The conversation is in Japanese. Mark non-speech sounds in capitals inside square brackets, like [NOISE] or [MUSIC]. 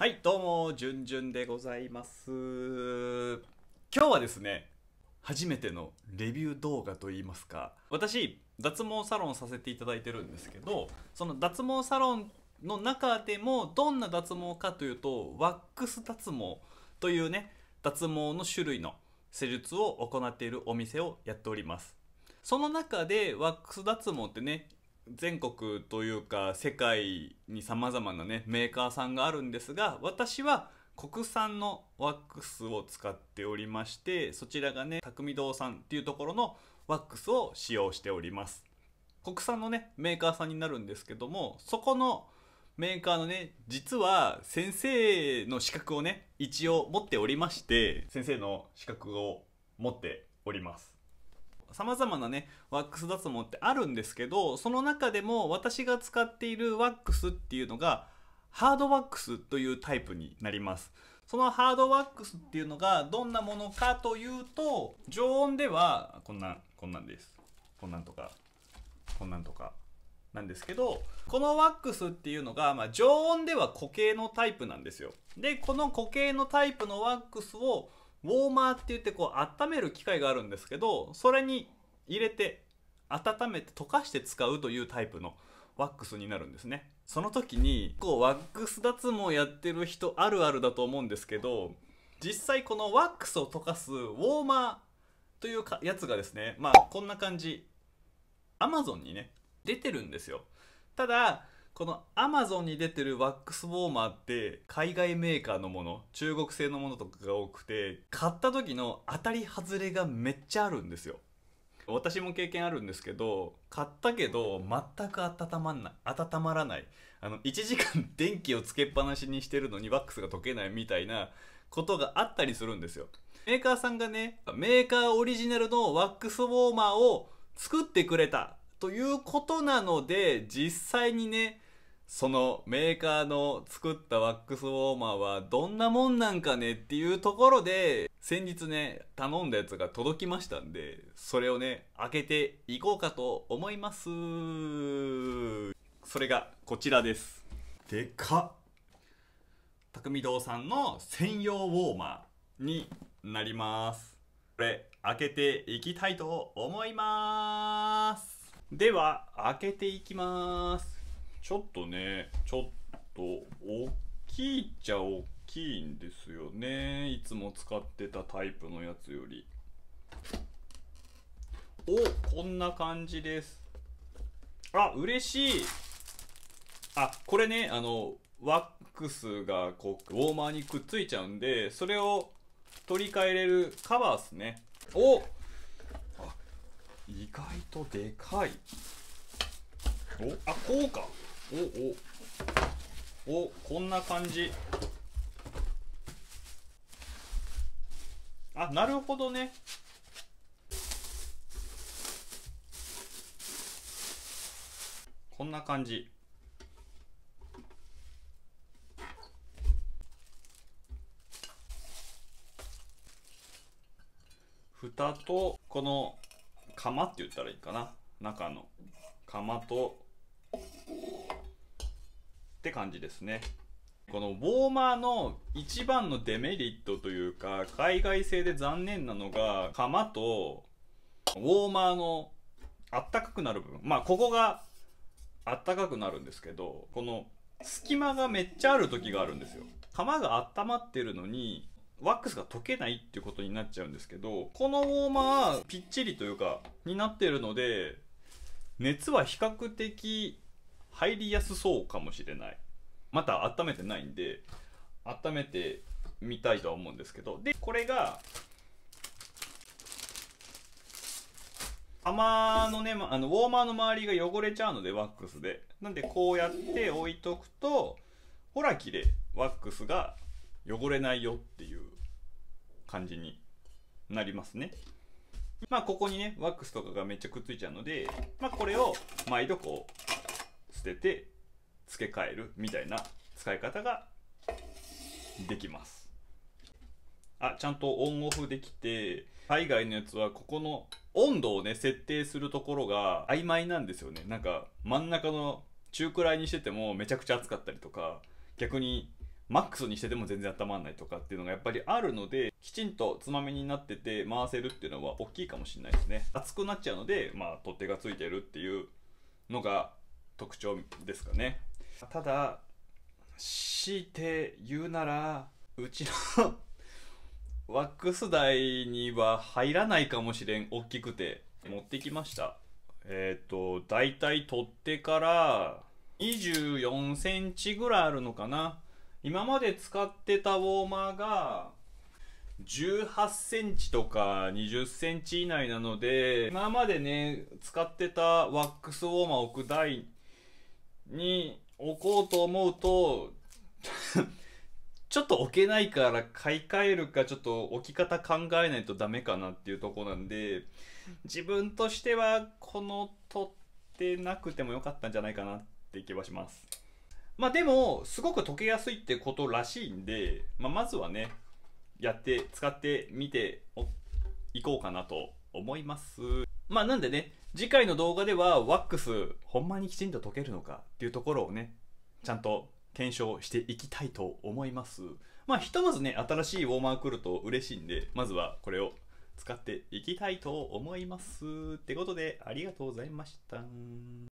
はい、どうも、じゅんじゅんでございます。今日はですね、初めてのレビュー動画といいますか、私、脱毛サロンさせていただいてるんですけど、その脱毛サロンの中でも、どんな脱毛かというと、ワックス脱毛というね、脱毛の種類の施術を行っているお店をやっております。その中でワックス脱毛ってね全国というか世界にさまざまなねメーカーさんがあるんですが私は国産のワックスを使っておりましてそちらがね匠堂さんっていうところのワックスを使用しております国産のねメーカーさんになるんですけどもそこのメーカーのね実は先生の資格をね一応持っておりまして先生の資格を持っております様々なね、ワックス脱毛ってあるんですけど、その中でも私が使っているワックスっていうのが、ハードワックスというタイプになります。そのハードワックスっていうのがどんなものかというと、常温ではこんな、こんなんです。こんなんとか、こんなんとか。なんですけど、このワックスっていうのが、まあ、常温では固形のタイプなんですよ。で、この固形のタイプのワックスをウォーマーって言ってこう温める機械があるんですけどそれに入れて温めて溶かして使うというタイプのワックスになるんですねその時にこうワックス脱毛やってる人あるあるだと思うんですけど実際このワックスを溶かすウォーマーというかやつがですねまあこんな感じ Amazon にね出てるんですよただこのアマゾンに出てるワックスウォーマーって海外メーカーのもの中国製のものとかが多くて買った時の当たり外れがめっちゃあるんですよ私も経験あるんですけど買ったけど全く温まんない温まらないあの1時間電気をつけっぱなしにしてるのにワックスが溶けないみたいなことがあったりするんですよメーカーさんがねメーカーオリジナルのワックスウォーマーを作ってくれたということなので実際にねそのメーカーの作ったワックスウォーマーはどんなもんなんかねっていうところで先日ね頼んだやつが届きましたんでそれをね開けていこうかと思いますそれがこちらですでかっ匠堂さんの専用ウォーマーになりますこれ開けていきたいと思いますでは開けていきますちょっとねちょっと大きいっちゃ大きいんですよねいつも使ってたタイプのやつよりおこんな感じですあ嬉しいあこれねあのワックスがこうウォーマーにくっついちゃうんでそれを取り替えれるカバーっすねお意外とでかいおあこうかおおおこんな感じあなるほどねこんな感じ蓋とこの釜って言ったらいいかな中の釜とって感じですねこのウォーマーの一番のデメリットというか海外製で残念なのが釜とウォーマーのあったかくなる部分まあここがあったかくなるんですけどこの隙間がめっちゃある時があるんですよ釜が温まってるのにワックスが溶けないっていうことになっちゃうんですけどこのウォーマーはぴっちりというかになってるので熱は比較的入りやすそうかもしれないまた温めてないんで温めてみたいとは思うんですけどでこれが釜のね、あのウォーマーの周りが汚れちゃうのでワックスでなんでこうやって置いとくとほらきれワックスが汚れないよっていう感じになりますねまあここにねワックスとかがめっちゃくっついちゃうのでまあこれを毎度こう捨てて付け替えるみたいな使い方ができますあちゃんとオンオフできて海外のやつはここの温度をね設定するところが曖昧なんですよねなんか真ん中の中くらいにしててもめちゃくちゃ暑かったりとか逆にマックスにしてても全然温まんないとかっていうのがやっぱりあるのできちんとつまみになってて回せるっていうのは大きいかもしれないですね熱くなっちゃうのでまあ取っ手がついてるっていうのが特徴ですかねただ強いて言うならうちの [LAUGHS] ワックス台には入らないかもしれん大きくて持ってきましたえっ、ー、と大体取ってから24センチぐらいあるのかな今まで使ってたウォーマーが18センチとか20センチ以内なので今までね使ってたワックスウォーマー置く台に置こうと思うと [LAUGHS] ちょっと置けないから買い替えるかちょっと置き方考えないとダメかなっていうとこなんで自分としてはこの取ってなくてもよかったんじゃないかなって気はしますまあでもすごく溶けやすいってことらしいんで、まあ、まずはねやって使ってみていこうかなと思いますまあなんでね次回の動画ではワックスほんまにきちんと溶けるのかっていうところをねちゃんと検証していきたいと思いますまあひとまずね新しいウォーマー来ると嬉しいんでまずはこれを使っていきたいと思いますってことでありがとうございました